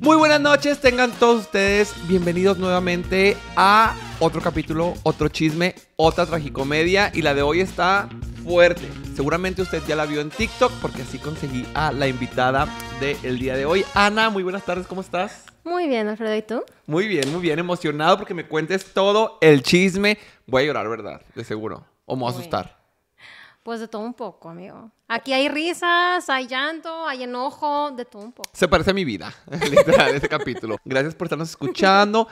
Muy buenas noches, tengan todos ustedes bienvenidos nuevamente a otro capítulo, otro chisme, otra tragicomedia y la de hoy está fuerte. Seguramente usted ya la vio en TikTok porque así conseguí a la invitada del día de hoy. Ana, muy buenas tardes, ¿cómo estás? Muy bien, Alfredo, ¿y tú? Muy bien, muy bien, emocionado porque me cuentes todo el chisme. Voy a llorar, ¿verdad? De seguro. O me voy a asustar. Pues de todo un poco, amigo. Aquí hay risas, hay llanto, hay enojo, de todo un poco. Se parece a mi vida, literal, este capítulo. Gracias por estarnos escuchando.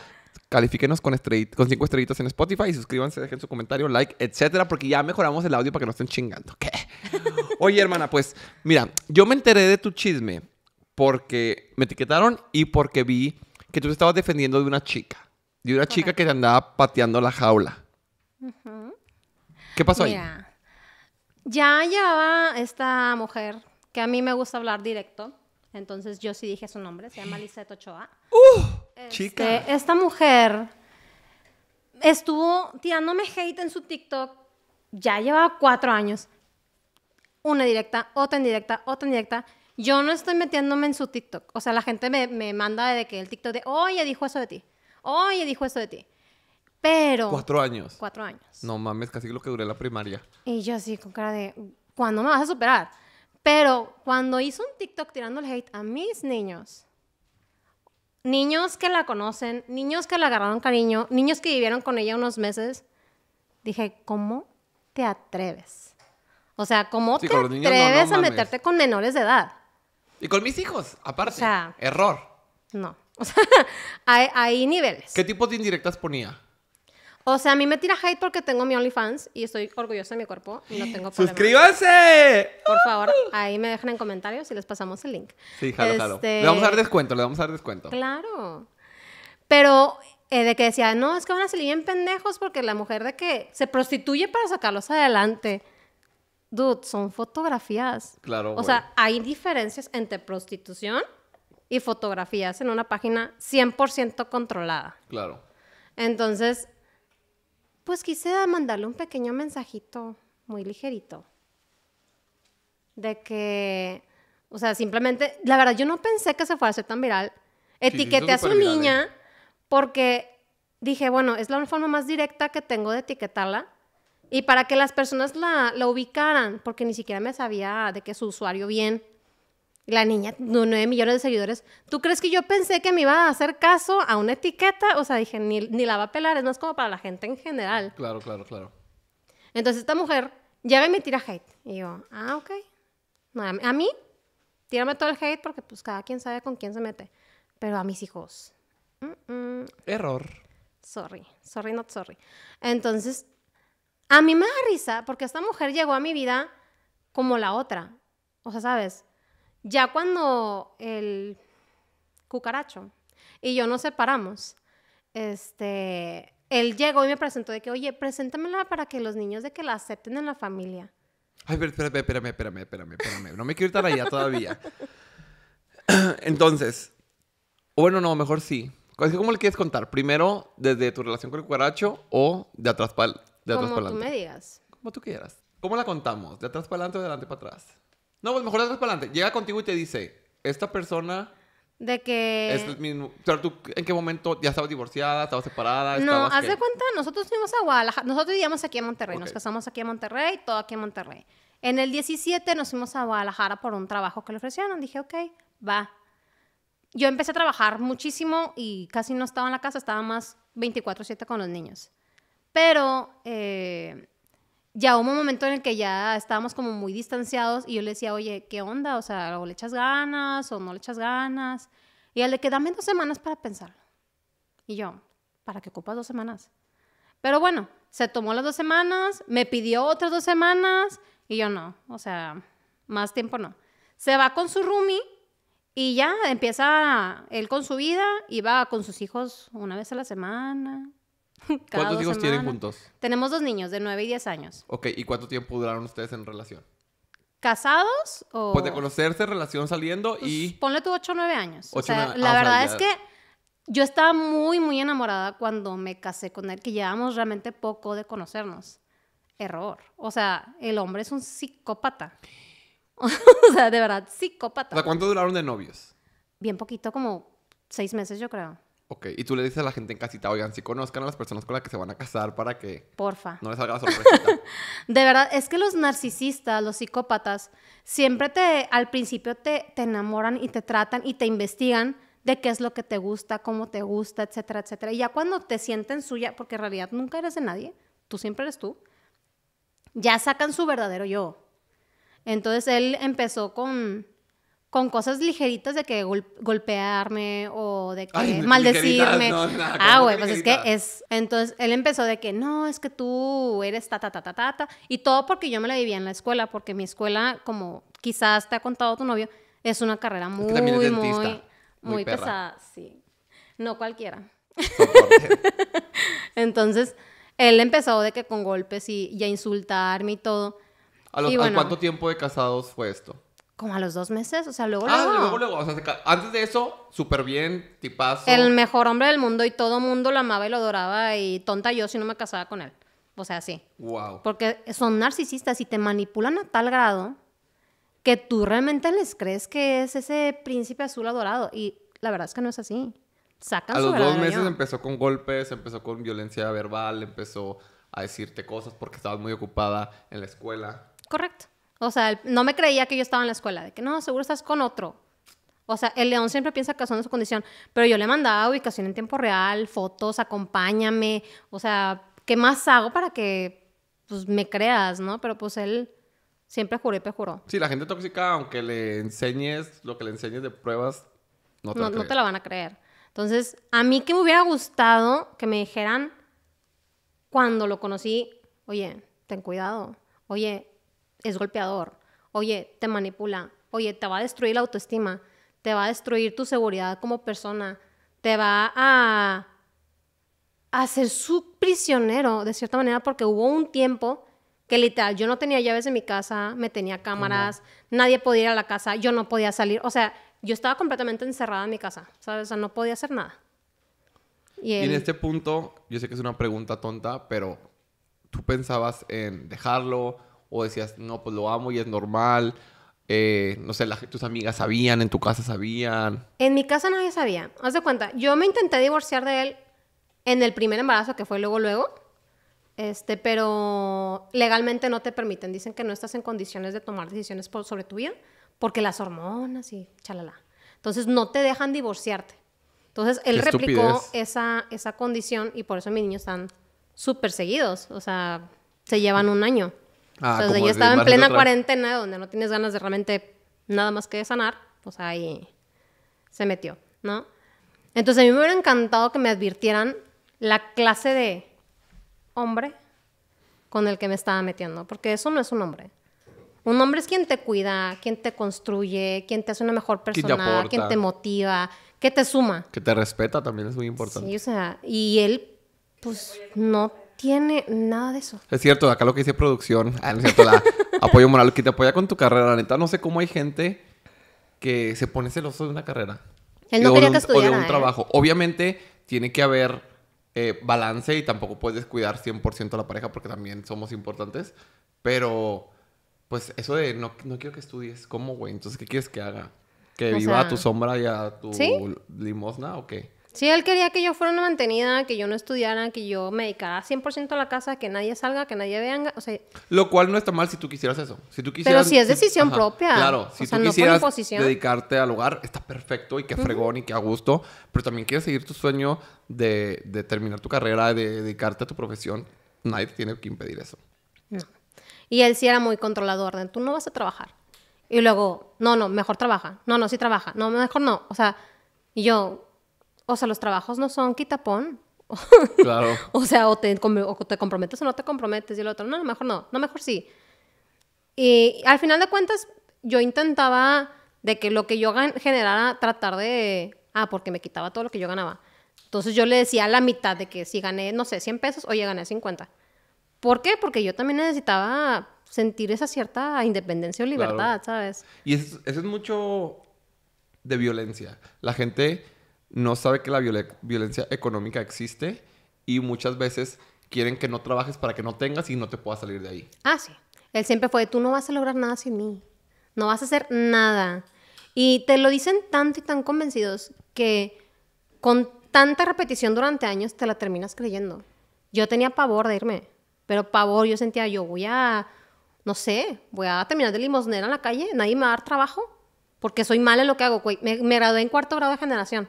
Califíquenos con, con cinco estrellitas en Spotify y suscríbanse, dejen su comentario, like, etcétera, porque ya mejoramos el audio para que no estén chingando. ¿Qué? Oye, hermana, pues mira, yo me enteré de tu chisme porque me etiquetaron y porque vi que tú te estabas defendiendo de una chica, de una chica que te andaba pateando la jaula. ¿Qué pasó mira. ahí? Ya llevaba esta mujer, que a mí me gusta hablar directo, entonces yo sí dije su nombre, se llama Lisette Ochoa. ¡Uh! Este, chica. Esta mujer estuvo tirándome hate en su TikTok, ya llevaba cuatro años. Una directa, otra en directa, otra en directa. Yo no estoy metiéndome en su TikTok. O sea, la gente me, me manda de que el TikTok de, oye, dijo eso de ti. Oye, dijo eso de ti. Pero. Cuatro años. Cuatro años. No mames, casi lo que duré la primaria. Y yo así, con cara de, ¿cuándo me vas a superar? Pero cuando hizo un TikTok tirando el hate a mis niños, niños que la conocen, niños que la agarraron cariño, niños que vivieron con ella unos meses, dije, ¿cómo te atreves? O sea, ¿cómo te atreves a meterte con menores de edad? Y con mis hijos, aparte. O sea, error. No. O sea, hay, niveles. ¿Qué tipo de indirectas ponía? O sea, a mí me tira hate porque tengo mi OnlyFans y estoy orgullosa de mi cuerpo y no tengo problema. ¡Suscríbanse! Por favor, ahí me dejan en comentarios y les pasamos el link. Sí, jalo, jalo. Este, le vamos a dar descuento, le vamos a dar descuento. Claro. Pero eh, de que decía, no, es que van a salir bien pendejos porque la mujer de que se prostituye para sacarlos adelante. Dude, son fotografías. Claro. O sea, hay diferencias entre prostitución y fotografías en una página 100% controlada. Claro. Entonces, pues quise mandarle un pequeño mensajito muy ligerito. De que, o sea, simplemente, la verdad, yo no pensé que se fuera a hacer tan viral. etiquete a su niña porque dije, bueno, es la forma más directa que tengo de etiquetarla. Y para que las personas la, la ubicaran, porque ni siquiera me sabía de que su usuario bien. La niña, 9 millones de seguidores. ¿Tú crees que yo pensé que me iba a hacer caso a una etiqueta? O sea, dije, ni, ni la va a pelar, es más como para la gente en general. Claro, claro, claro. Entonces esta mujer ya me tira hate. Y yo, ah, ok. a mí, tírame todo el hate porque pues cada quien sabe con quién se mete. Pero a mis hijos. Error. Sorry, sorry, not sorry. Entonces, a mí me da risa porque esta mujer llegó a mi vida como la otra. O sea, ¿sabes? Ya cuando el cucaracho y yo nos separamos, este, él llegó y me presentó de que, oye, preséntamela para que los niños de que la acepten en la familia. Ay, pero espérame, espérame, espérame, espérame, espérame. No me quiero ir tan allá todavía. Entonces, bueno, no, mejor sí. ¿Cómo le quieres contar? ¿Primero desde tu relación con el cucaracho o de atrás para adelante. Como tú me digas. Como tú quieras. ¿Cómo la contamos? ¿De atrás para adelante o de adelante para atrás? No, pues mejor atrás para adelante. Llega contigo y te dice, esta persona... De que... Es ¿tú en qué momento ya estabas divorciada, estabas separada? No, haz de cuenta, nosotros fuimos a Guadalajara. Nosotros vivíamos aquí en Monterrey. Nos casamos aquí en Monterrey, todo aquí en Monterrey. En el 17 nos fuimos a Guadalajara por un trabajo que le ofrecieron. Dije, ok, va. Yo empecé a trabajar muchísimo y casi no estaba en la casa. Estaba más 24-7 con los niños. Pero... Eh, ya hubo un momento en el que ya estábamos como muy distanciados y yo le decía, oye, ¿qué onda? O sea, o le echas ganas o no le echas ganas. Y él le dame dos semanas para pensarlo. Y yo, ¿para qué ocupas dos semanas? Pero bueno, se tomó las dos semanas, me pidió otras dos semanas y yo no, o sea, más tiempo no. Se va con su roomie y ya empieza él con su vida y va con sus hijos una vez a la semana, ¿Cuántos hijos tienen juntos? Tenemos dos niños de 9 y 10 años. Ok, ¿y cuánto tiempo duraron ustedes en relación? ¿Casados o...? Pues de conocerse, relación saliendo pues, y... ponle tú 8 o 9 años. o sea, la ah, verdad es que yo estaba muy, muy enamorada cuando me casé con él, que llevábamos realmente poco de conocernos. Error. O sea, el hombre es un psicópata. o sea, de verdad, psicópata. O ¿cuánto duraron de novios? Bien poquito, como seis meses, yo creo. Ok, y tú le dices a la gente en casita, oigan, si conozcan a las personas con las que se van a casar para que... Porfa. No les salga la sorpresa. de verdad, es que los narcisistas, los psicópatas, siempre te, al principio te, te enamoran y te tratan y te investigan de qué es lo que te gusta, cómo te gusta, etcétera, etcétera. Y ya cuando te sienten suya, porque en realidad nunca eres de nadie, tú siempre eres tú, ya sacan su verdadero yo. Entonces él empezó con con cosas ligeritas de que golpearme o de que maldecirme. ah, güey, pues es que es. Entonces él empezó de que no, es que tú eres ta, ta, ta, ta, ta, Y todo porque yo me la vivía en la escuela, porque mi escuela, como quizás te ha contado tu novio, es una carrera muy, muy, muy, pesada. Sí. No cualquiera. Entonces él empezó de que con golpes y, a insultarme y todo. ¿A cuánto tiempo de casados fue esto? Como a los dos meses, o sea, luego, ah, luego. O antes de eso, súper bien, tipazo. El mejor hombre del mundo y todo mundo lo amaba y lo adoraba y tonta yo si no me casaba con él. O sea, sí. Wow. Porque son narcisistas y te manipulan a tal grado que tú realmente les crees que es ese príncipe azul adorado. Y la verdad es que no es así. Sacan a los dos meses empezó con golpes, empezó con violencia verbal, empezó a decirte cosas porque estabas muy ocupada en la escuela. Correcto. O sea, no me creía que yo estaba en la escuela, de que no, seguro estás con otro. O sea, el león siempre piensa que son de su condición, pero yo le mandaba ubicación en tiempo real, fotos, acompáñame, o sea, ¿qué más hago para que pues, me creas, no? Pero pues él siempre juró y perjuró. Sí, la gente tóxica, aunque le enseñes lo que le enseñes de pruebas, no te, no, no te la van a creer. Entonces, a mí que me hubiera gustado que me dijeran cuando lo conocí, oye, ten cuidado, oye, es golpeador, oye, te manipula, oye, te va a destruir la autoestima, te va a destruir tu seguridad como persona, te va a hacer su prisionero de cierta manera porque hubo un tiempo que literal yo no tenía llaves en mi casa, me tenía cámaras, nadie podía ir a la casa, yo no podía salir, o sea, yo estaba completamente encerrada en mi casa, ¿sabes? O sea, no podía hacer nada. y en este punto, yo sé que es una pregunta tonta, pero tú pensabas en dejarlo, o decías, no, pues lo amo y es normal. Eh, no sé, las, tus amigas sabían, en tu casa sabían. En mi casa nadie sabía. Haz de cuenta, yo me intenté divorciar de él en el primer embarazo, que fue luego, luego. Este, pero legalmente no te permiten. Dicen que no estás en condiciones de tomar decisiones sobre tu vida, porque las hormonas y chalala. Entonces no te dejan divorciarte. Entonces él replicó esa, esa condición y por eso mis niños están súper seguidos. O sea, se llevan un año. Ah, o sea, yo estaba en plena cuarentena, donde no tienes ganas de realmente nada más que sanar, pues ahí se metió, ¿no? Entonces a mí me hubiera encantado que me advirtieran la clase de hombre con el que me estaba metiendo, porque eso no es un hombre. Un hombre es quien te cuida, quien te construye, quien te hace una mejor persona, quien te, motiva, que te suma. Que te respeta también es muy importante. Sí, o sea, y él, pues, no tiene nada de eso. Es cierto, acá lo que dice producción, ah, la, apoyo moral, que te apoya con tu carrera. La neta, no sé cómo hay gente que se pone celoso de una carrera. Él no quería que estudiara, o de un ¿eh? trabajo. Obviamente, tiene que haber eh, balance y tampoco puedes descuidar 100% a la pareja porque también somos importantes. Pero, pues, eso de no, no quiero que estudies, ¿cómo, güey? Entonces, ¿qué quieres que haga? ¿Que viva a tu sombra y a tu limosna o qué? Sí, él quería que yo fuera una mantenida, que yo no estudiara, que yo me dedicara 100% a la casa, que nadie salga, que nadie vea, o sea... Lo cual no está mal si tú quisieras eso. Si tú quisieras... Pero si es decisión propia. Claro, si tú quisieras dedicarte al hogar, está perfecto y qué fregón y qué a gusto, pero también quieres seguir tu sueño de, terminar tu carrera, de dedicarte a tu profesión, nadie tiene que impedir eso. Y él sí era muy controlador, de tú no vas a trabajar. Y luego, no, no, mejor trabaja. No, no, sí trabaja. No, mejor no. O sea, y yo, o sea, los trabajos no son quitapón. claro. o sea, o te, comprometes o no te comprometes y el otro, no, mejor no, no, mejor sí. Y al final de cuentas, yo intentaba de que lo que yo generara, tratar de, ah, porque me quitaba todo lo que yo ganaba. Entonces yo le decía a la mitad de que si gané, no sé, 100 pesos, oye, gané 50. ¿Por qué? Porque yo también necesitaba sentir esa cierta independencia o libertad, ¿sabes? Y eso es mucho de violencia. La gente no sabe que la violencia económica existe y muchas veces quieren que no trabajes para que no tengas y no te puedas salir de ahí. Ah, sí. Él siempre fue, tú no vas a lograr nada sin mí. No vas a hacer nada. Y te lo dicen tanto y tan convencidos que con tanta repetición durante años te la terminas creyendo. Yo tenía pavor de irme, pero pavor yo sentía, yo voy a, no sé, voy a terminar de limosnera en la calle, nadie me va a dar trabajo porque soy mal en lo que hago. me gradué en cuarto grado de generación.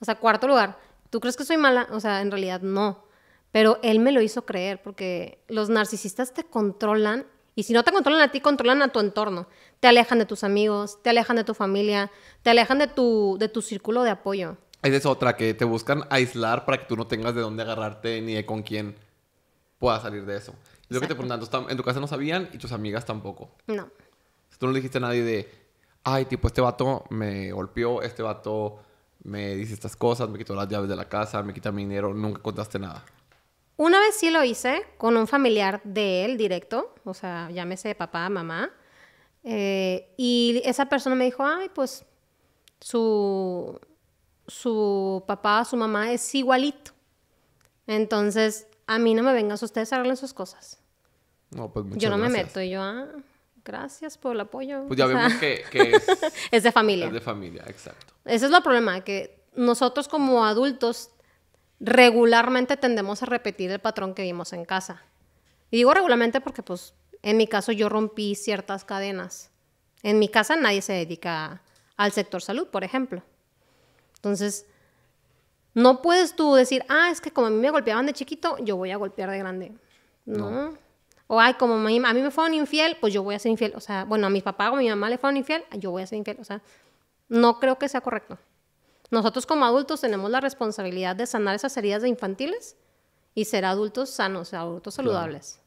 O sea, cuarto lugar. ¿Tú crees que soy mala? O sea, en realidad no. Pero él me lo hizo creer porque los narcisistas te controlan y si no te controlan a ti, controlan a tu entorno. Te alejan de tus amigos, te alejan de tu familia, te alejan de tu, de tu círculo de apoyo. Esa es otra, que te buscan aislar para que tú no tengas de dónde agarrarte ni de con quién puedas salir de eso. lo que te preguntan, en tu casa no sabían y tus amigas tampoco. No. Tú no le dijiste a nadie de, ay, tipo, este vato me golpeó, este vato me dice estas cosas, me quitó las llaves de la casa, me quita mi dinero, nunca contaste nada. Una vez sí lo hice con un familiar de él directo, o sea, llámese papá, mamá. Eh, y esa persona me dijo, ay, pues su, su papá, su mamá es igualito. Entonces, a mí no me vengas, ustedes arreglen sus cosas. No, pues yo no me meto, yo, a ah, gracias por el apoyo. Pues ya vemos que, es, es, de familia. Es de familia, exacto. Ese es el problema, que nosotros como adultos regularmente tendemos a repetir el patrón que vimos en casa. Y digo regularmente porque, pues, en mi caso yo rompí ciertas cadenas. En mi casa nadie se dedica al sector salud, por ejemplo. Entonces, no puedes tú decir, ah, es que como a mí me golpeaban de chiquito, yo voy a golpear de grande. no. O, ay, como a mí, me fueron infiel, pues yo voy a ser infiel. O sea, bueno, a mi papá o a mi mamá le fueron infiel, yo voy a ser infiel. O sea, no creo que sea correcto. Nosotros como adultos tenemos la responsabilidad de sanar esas heridas de infantiles y ser adultos sanos, adultos saludables.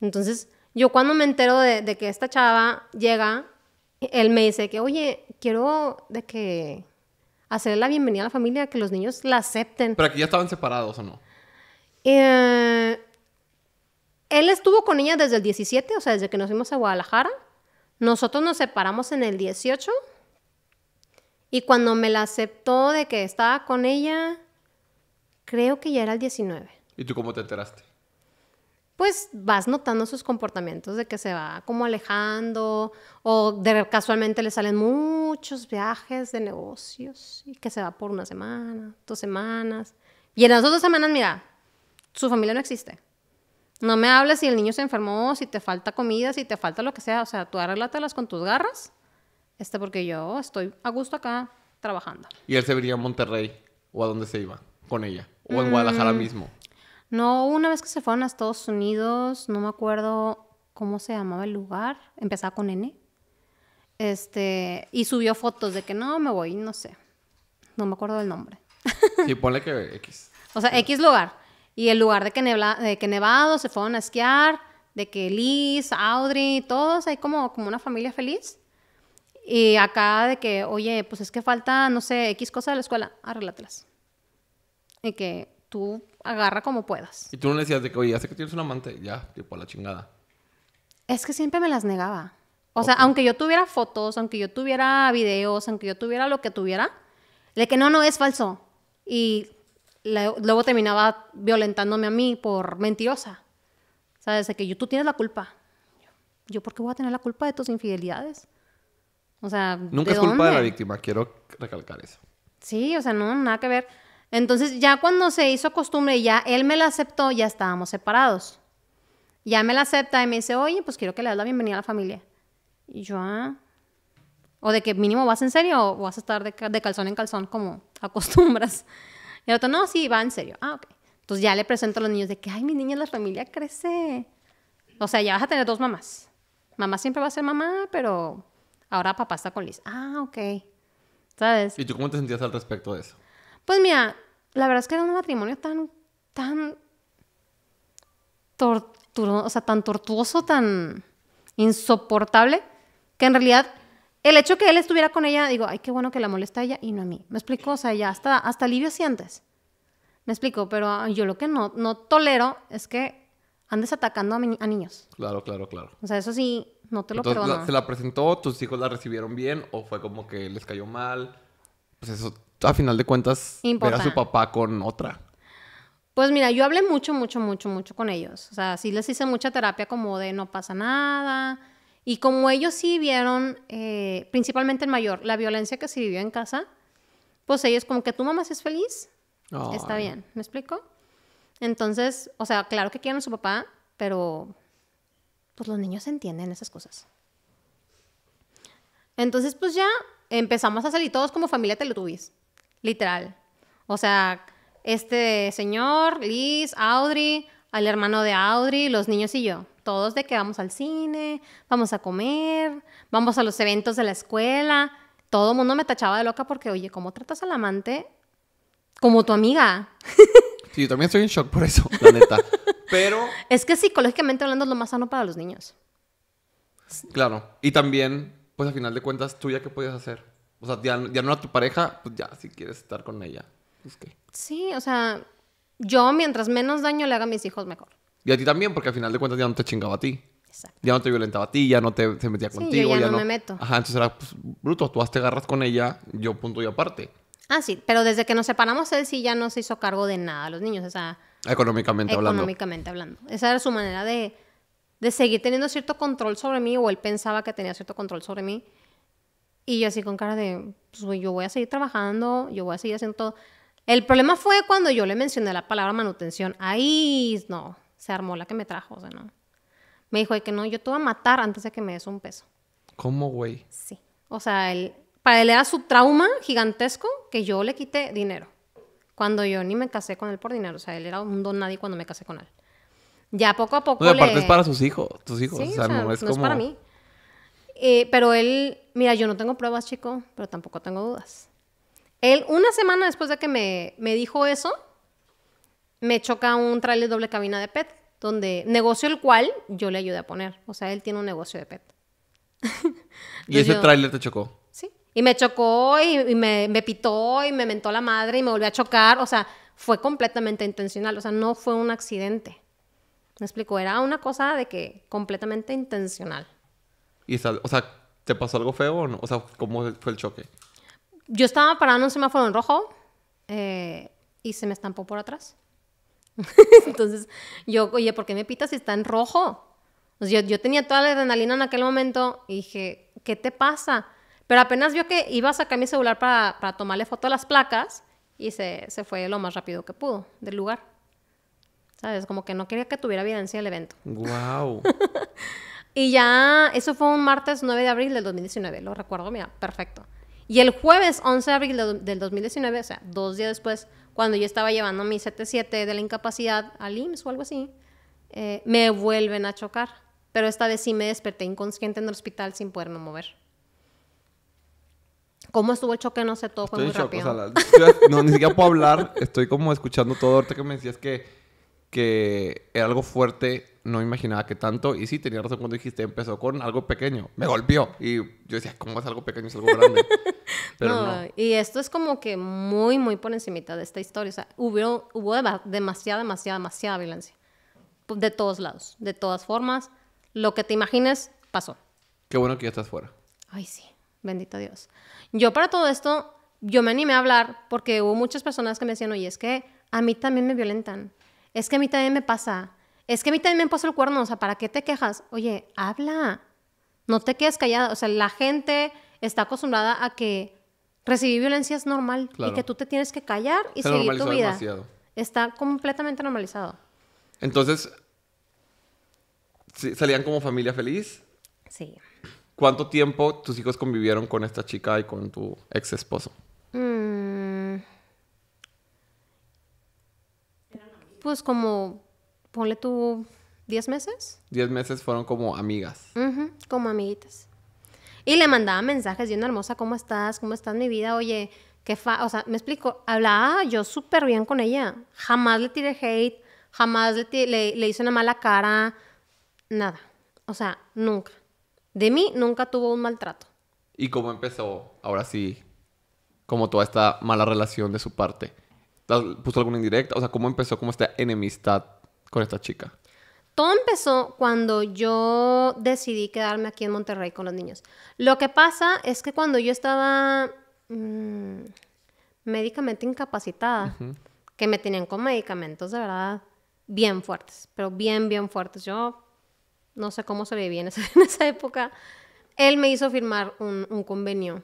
Entonces, yo cuando me entero de, que esta chava llega, él me dice que, oye, quiero de que hacer la bienvenida a la familia, que los niños la acepten. Pero que ya estaban separados o no. Eh, él estuvo con ella desde el 17, o sea, desde que nos fuimos a Guadalajara. Nosotros nos separamos en el 18. Y cuando me la aceptó de que estaba con ella, creo que ya era el 19. ¿Y tú cómo te enteraste? Pues vas notando sus comportamientos de que se va como alejando o de casualmente le salen muchos viajes de negocios y que se va por una semana, dos semanas. Y en las dos semanas, mira, su familia no existe. No me hables si el niño se enfermó, si te falta comida, si te falta lo que sea. O sea, tú arréglatelas con tus garras. Este, porque yo estoy a gusto acá trabajando. ¿Y él se vería a Monterrey? ¿O a dónde se iba? ¿Con ella? ¿O en mm. Guadalajara mismo? No, una vez que se fueron a Estados Unidos, no me acuerdo cómo se llamaba el lugar. Empezaba con N. Este, y subió fotos de que no, me voy, no sé. No me acuerdo del nombre. Y ponle que X. O sea, X lugar. Y el lugar de que, de que Nevado se fueron a esquiar, de que Liz, Audrey, todos, hay como, como una familia feliz. Y acá de que, oye, pues es que falta, no sé, X cosa de la escuela, arréglatelas. Y que tú agarra como puedas. Y tú no decías de que, oye, ya que tienes un amante, ya, tipo a la chingada. Es que siempre me las negaba. O sea, aunque yo tuviera fotos, aunque yo tuviera videos, aunque yo tuviera lo que tuviera, de que no, no es falso. Y luego terminaba violentándome a mí por mentirosa. sea Desde que yo, tú tienes la culpa. Yo, ¿por qué voy a tener la culpa de tus infidelidades? O sea, Nunca es culpa de la víctima, quiero recalcar eso. Sí, o sea, no, nada que ver. Entonces, ya cuando se hizo costumbre y ya él me la aceptó, ya estábamos separados. Ya me la acepta y me dice, oye, pues quiero que le des la bienvenida a la familia. Y yo, ah". O de que mínimo vas en serio o vas a estar de, de calzón en calzón como acostumbras. Y el otro, no, sí, va en serio. Ah, ok. Entonces ya le presento a los niños de que, ay, niña niña, la familia crece. O sea, ya vas a tener dos mamás. Mamá siempre va a ser mamá, pero ahora papá está con Liz. Ah, ok. ¿Sabes? ¿Y tú cómo te sentías al respecto de eso? Pues mira, la verdad es que era un matrimonio tan, tan o sea, tan tortuoso, tan insoportable, que en realidad el hecho que él estuviera con ella, digo, ay, qué bueno que la molesta ella y no a mí. ¿Me explico? O sea, ya hasta, hasta alivio sientes. Me explico, pero yo lo que no, no tolero es que andes atacando a, niños. Claro, claro, claro. O sea, eso sí, no te lo Entonces, ¿Se la presentó? ¿Tus hijos la recibieron bien? ¿O fue como que les cayó mal? Pues eso, a final de cuentas, era su papá con otra. Pues mira, yo hablé mucho, mucho, mucho, mucho con ellos. O sea, sí les hice mucha terapia como de no pasa nada y como ellos sí vieron, eh, principalmente el mayor, la violencia que se vivió en casa, pues ellos como que tu mamá sí es feliz, está bien, ¿me explico? Entonces, o sea, claro que quieren a su papá, pero pues los niños entienden esas cosas. Entonces, pues ya empezamos a salir todos como familia Teletubbies, literal. O sea, este señor, Liz, Audrey, al hermano de Audrey, los niños y yo todos de que vamos al cine, vamos a comer, vamos a los eventos de la escuela. Todo el mundo me tachaba de loca porque, oye, ¿cómo tratas al amante como tu amiga? Sí, yo también estoy en shock por eso, la neta. Pero... Es que psicológicamente hablando es lo más sano para los niños. Claro. Y también, pues al final de cuentas, tú ya qué puedes hacer. O sea, ya, no a tu pareja, pues ya, si quieres estar con ella. Pues, sí, o sea, yo mientras menos daño le haga a mis hijos, mejor. Y a ti también, porque al final de cuentas ya no te chingaba a ti. Exacto. Ya no te violentaba a ti, ya no te metía contigo. Yo ya, no, me meto. Ajá, entonces era pues, bruto. Tú te agarras con ella, yo punto y aparte. Ah, sí, pero desde que nos separamos, él sí ya no se hizo cargo de nada los niños, o sea. Económicamente hablando. Económicamente hablando. Esa era su manera de, de seguir teniendo cierto control sobre mí, o él pensaba que tenía cierto control sobre mí. Y yo así con cara de, pues yo voy a seguir trabajando, yo voy a seguir haciendo todo. El problema fue cuando yo le mencioné la palabra manutención. Ahí no, se armó la que me trajo, o sea, no. Me dijo que no, yo te voy a matar antes de que me des un peso. ¿Cómo, güey? Sí. O sea, él, para él era su trauma gigantesco que yo le quité dinero. Cuando yo ni me casé con él por dinero. O sea, él era un don nadie cuando me casé con él. Ya poco a poco. No, aparte es para sus hijos, tus hijos. Sí, o sea, no, es, para mí. Eh, pero él, mira, yo no tengo pruebas, chico, pero tampoco tengo dudas. Él, una semana después de que me dijo eso, me choca un tráiler doble cabina de PET, donde negocio el cual yo le ayudé a poner. O sea, él tiene un negocio de PET. ¿Y ese tráiler te chocó? Sí. Y me chocó y, me, pitó y me mentó la madre y me volvió a chocar. O sea, fue completamente intencional. O sea, no fue un accidente. Me explico, era una cosa de que completamente intencional. Y o sea, ¿te pasó algo feo o no? O sea, ¿cómo fue el choque? Yo estaba parando en un semáforo en rojo eh, y se me estampó por atrás. Entonces yo, oye, ¿por qué me pitas si está en rojo? yo, tenía toda la adrenalina en aquel momento y dije, ¿qué te pasa? Pero apenas vio que iba a sacar mi celular para, tomarle foto a las placas y se, fue lo más rápido que pudo del lugar. ¿Sabes? Como que no quería que tuviera evidencia el evento. Wow. y ya, eso fue un martes 9 de abril del 2019, lo recuerdo, mira, perfecto. Y el jueves 11 de abril del 2019, o sea, dos días después, cuando yo estaba llevando mi 77 de la incapacidad al IMSS o algo así, eh, me vuelven a chocar. Pero esta vez sí me desperté inconsciente en el hospital sin poderme mover. ¿Cómo estuvo el choque? No sé, todo fue muy rápido. no, ni siquiera puedo hablar. Estoy como escuchando todo. Ahorita que me decías que, que era algo fuerte no imaginaba que tanto. Y sí, tenía razón cuando dijiste, empezó con algo pequeño. Me golpeó. Y yo decía, ¿cómo es algo pequeño? Es algo grande. Pero no, Y esto es como que muy, muy por encima de esta historia. O sea, hubo, hubo demasiada, demasiada, demasiada violencia. Pues, de todos lados, de todas formas. Lo que te imagines, pasó. Qué bueno que ya estás fuera. Ay, sí. Bendito Dios. Yo para todo esto, yo me animé a hablar porque hubo muchas personas que me decían, oye, es que a mí también me violentan. Es que a mí también me pasa es que a mí también me pasó el cuerno, o sea, ¿para qué te quejas? Oye, habla, no te quedes callada, o sea, la gente está acostumbrada a que recibir violencia es normal y que tú te tienes que callar y seguir tu vida. Está completamente normalizado. Entonces, ¿salían como familia feliz? Sí. ¿Cuánto tiempo tus hijos convivieron con esta chica y con tu ex esposo? Mm. Pues como ¿le tuvo 10 meses. 10 meses fueron como amigas. como amiguitas. Y le mandaba mensajes, una hermosa, ¿cómo estás? ¿Cómo estás mi vida? Oye, qué fa... O sea, me explico, hablaba yo súper bien con ella. Jamás le tiré hate, jamás le, le, hice una mala cara, nada. O sea, nunca. De mí nunca tuvo un maltrato. ¿Y cómo empezó, ahora sí, como toda esta mala relación de su parte? ¿Puso alguna indirecta? O sea, ¿cómo empezó como esta enemistad con esta chica? Todo empezó cuando yo decidí quedarme aquí en Monterrey con los niños. Lo que pasa es que cuando yo estaba mm, médicamente incapacitada, que me tenían con medicamentos de verdad bien fuertes, pero bien, bien fuertes. Yo no sé cómo se en esa, en esa época. Él me hizo firmar un convenio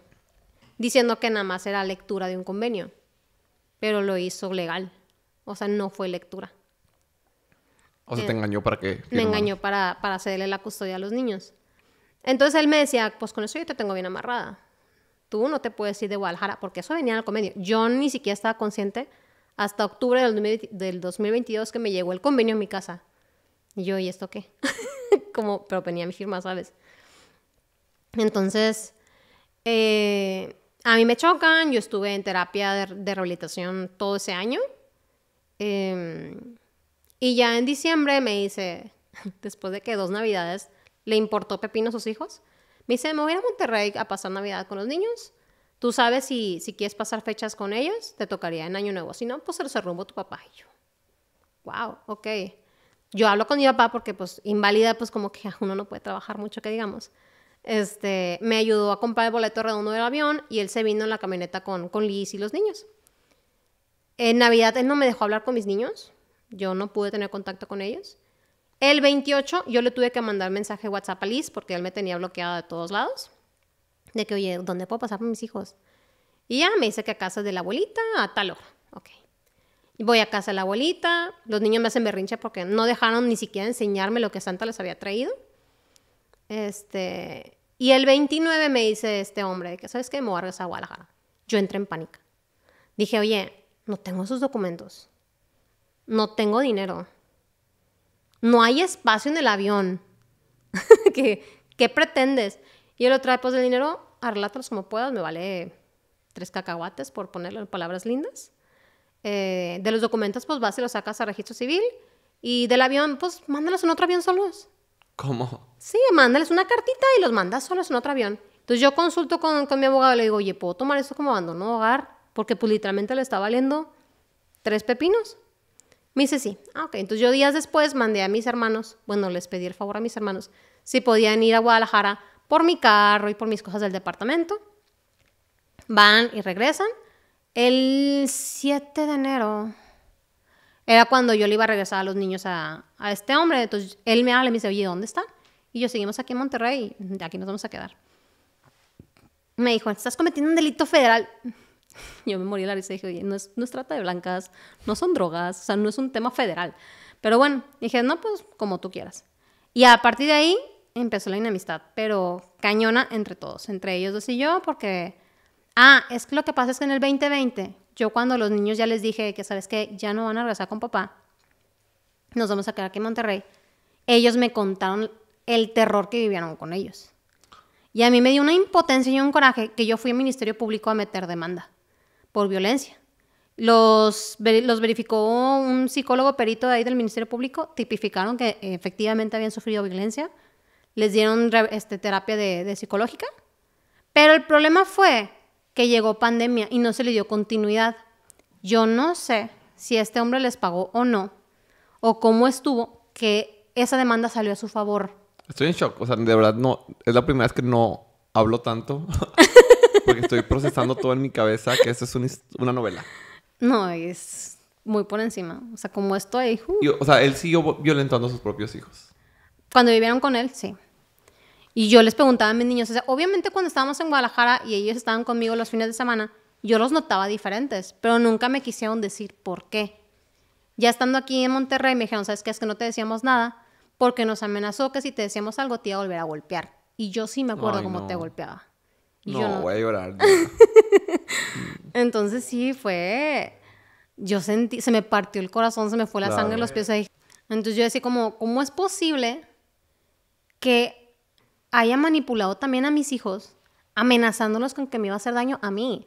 diciendo que nada más era lectura de un convenio, pero lo hizo legal. O sea, no fue lectura. O sea, te eh, engañó para qué. Me engañó para, para cederle la custodia a los niños. Entonces él me decía, pues con eso yo te tengo bien amarrada. Tú no te puedes ir de Guadalajara, porque eso venía al convenio. Yo ni siquiera estaba consciente hasta octubre del, 2022 que me llegó el convenio en mi casa. Y yo, ¿y esto qué? Como, pero venía mi firma, ¿sabes? Entonces, eh, a mí me chocan. Yo estuve en terapia de, rehabilitación todo ese año. Eh, y ya en diciembre me dice, después de que dos navidades le importó pepino a sus hijos, me dice, me voy a Monterrey a pasar Navidad con los niños. Tú sabes si, si quieres pasar fechas con ellos, te tocaría en Año Nuevo. Si no, pues se los rumbo tu papá y yo. Wow, ok. Yo hablo con mi papá porque, pues, inválida, pues, como que uno no puede trabajar mucho, que digamos. Este, me ayudó a comprar el boleto redondo del avión y él se vino en la camioneta con, con Liz y los niños. En Navidad él no me dejó hablar con mis niños yo no pude tener contacto con ellos. El 28 yo le tuve que mandar mensaje WhatsApp a Liz porque él me tenía bloqueado de todos lados. De que, oye, ¿dónde puedo pasar con mis hijos? Y ya me dice que a casa de la abuelita a tal hora. Ok. Voy a casa de la abuelita. Los niños me hacen berrinche porque no dejaron ni siquiera enseñarme lo que Santa les había traído. Este, y el 29 me dice este hombre que, ¿sabes qué? Me voy a regresar Guadalajara. Yo entré en pánico. Dije, oye, no tengo sus documentos no tengo dinero. No hay espacio en el avión. ¿Qué, pretendes? Y el otro, pues el dinero, arrelátalos como puedas, me vale tres cacahuates por ponerle palabras lindas. Eh, de los documentos, pues vas y los sacas a registro civil. Y del avión, pues mándalos en otro avión solos. ¿Cómo? Sí, mándales una cartita y los mandas solos en otro avión. Entonces yo consulto con, con mi abogado y le digo, oye, ¿puedo tomar esto como abandono de hogar? Porque pues literalmente le está valiendo tres pepinos. Me dice, sí. Ah, ok. Entonces yo días después mandé a mis hermanos, bueno, les pedí el favor a mis hermanos, si podían ir a Guadalajara por mi carro y por mis cosas del departamento. Van y regresan. El 7 de enero era cuando yo le iba a regresar a los niños a, este hombre. Entonces él me habla y me dice, oye, ¿dónde está? Y yo, seguimos aquí en Monterrey, de aquí nos vamos a quedar. Me dijo, estás cometiendo un delito federal. Yo me morí de la risa y dije, oye, no es, trata de blancas, no son drogas, o sea, no es un tema federal. Pero bueno, dije, no, pues como tú quieras. Y a partir de ahí empezó la enemistad pero cañona entre todos, entre ellos dos y yo, porque, ah, es que lo que pasa es que en el 2020, yo cuando los niños ya les dije que, ¿sabes que Ya no van a regresar con papá, nos vamos a quedar aquí en Monterrey, ellos me contaron el terror que vivieron con ellos. Y a mí me dio una impotencia y un coraje que yo fui al Ministerio Público a meter demanda por violencia. Los, los verificó un psicólogo perito de ahí del Ministerio Público, tipificaron que efectivamente habían sufrido violencia, les dieron este, terapia de, de psicológica, pero el problema fue que llegó pandemia y no se le dio continuidad. Yo no sé si este hombre les pagó o no, o cómo estuvo que esa demanda salió a su favor. Estoy en shock, o sea, de verdad no, es la primera vez que no hablo tanto Porque estoy procesando todo en mi cabeza que esto es una novela. No, es muy por encima. O sea, como esto de. o sea, él siguió violentando a sus propios hijos. Cuando vivieron con él, sí. Y yo les preguntaba a mis niños, o sea, obviamente cuando estábamos en Guadalajara y ellos estaban conmigo los fines de semana, yo los notaba diferentes, pero nunca me quisieron decir por qué. Ya estando aquí en Monterrey me dijeron, ¿sabes qué? Es que no te decíamos nada porque nos amenazó que si te decíamos algo te iba a volver a golpear. Y yo sí me acuerdo cómo te golpeaba no, voy a llorar. Entonces sí, fue... Yo sentí, se me partió el corazón, se me fue la, sangre en los pies. Entonces yo decía como, ¿cómo es posible que haya manipulado también a mis hijos, amenazándolos con que me iba a hacer daño a mí?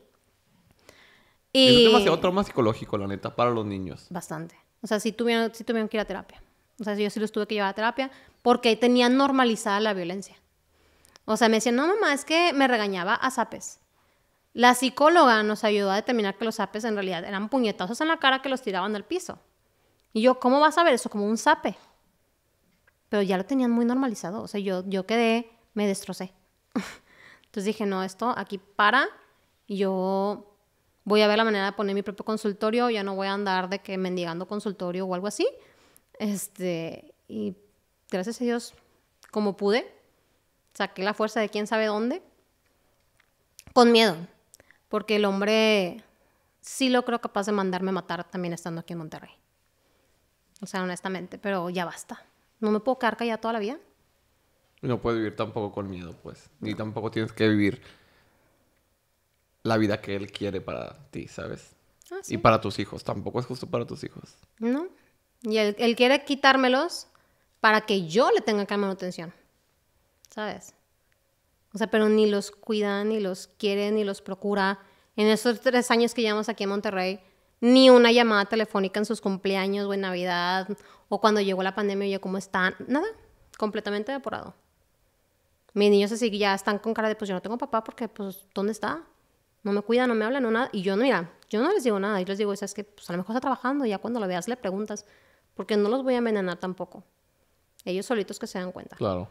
Y... Es otro trauma psicológico, la neta, para los niños. Bastante. O sea, sí tuvieron, sí tuvieron que ir a terapia. O sea, yo sí los tuve que llevar a terapia porque tenían normalizada la violencia. O sea, me decían, no, mamá, es que me regañaba a zapes. La psicóloga nos ayudó a determinar que los zapes en realidad eran puñetazos en la cara que los tiraban del piso. Y yo, ¿cómo vas a ver eso? Como un zape. Pero ya lo tenían muy normalizado. O sea, yo, yo quedé, me destrocé. Entonces dije, no, esto aquí para. Y Yo voy a ver la manera de poner mi propio consultorio. Ya no voy a andar de que mendigando consultorio o algo así. Este, y gracias a Dios, como pude, saqué la fuerza de quién sabe dónde, con miedo, porque el hombre sí lo creo capaz de mandarme matar también estando aquí en Monterrey. O sea, honestamente, pero ya basta. No me puedo quedar callada toda la vida. No puedes vivir tampoco con miedo, pues. Ni tampoco tienes que vivir la vida que él quiere para ti, ¿sabes? Ah, y para tus hijos. Tampoco es justo para tus hijos. No. Y él, quiere quitármelos para que yo le tenga que dar manutención. ¿sabes? O sea, pero ni los cuida, ni los quiere, ni los procura. En esos tres años que llevamos aquí en Monterrey, ni una llamada telefónica en sus cumpleaños o en Navidad, o cuando llegó la pandemia, yo cómo están, nada, completamente evaporado. Mis niños así ya están con cara de, pues yo no tengo papá porque, pues, ¿dónde está? No me cuida, no me habla, no nada. Y yo, mira, yo no les digo nada. Yo les digo, es que pues, a lo mejor está trabajando, y ya cuando lo veas le preguntas, porque no los voy a envenenar tampoco. Ellos solitos que se dan cuenta. Claro.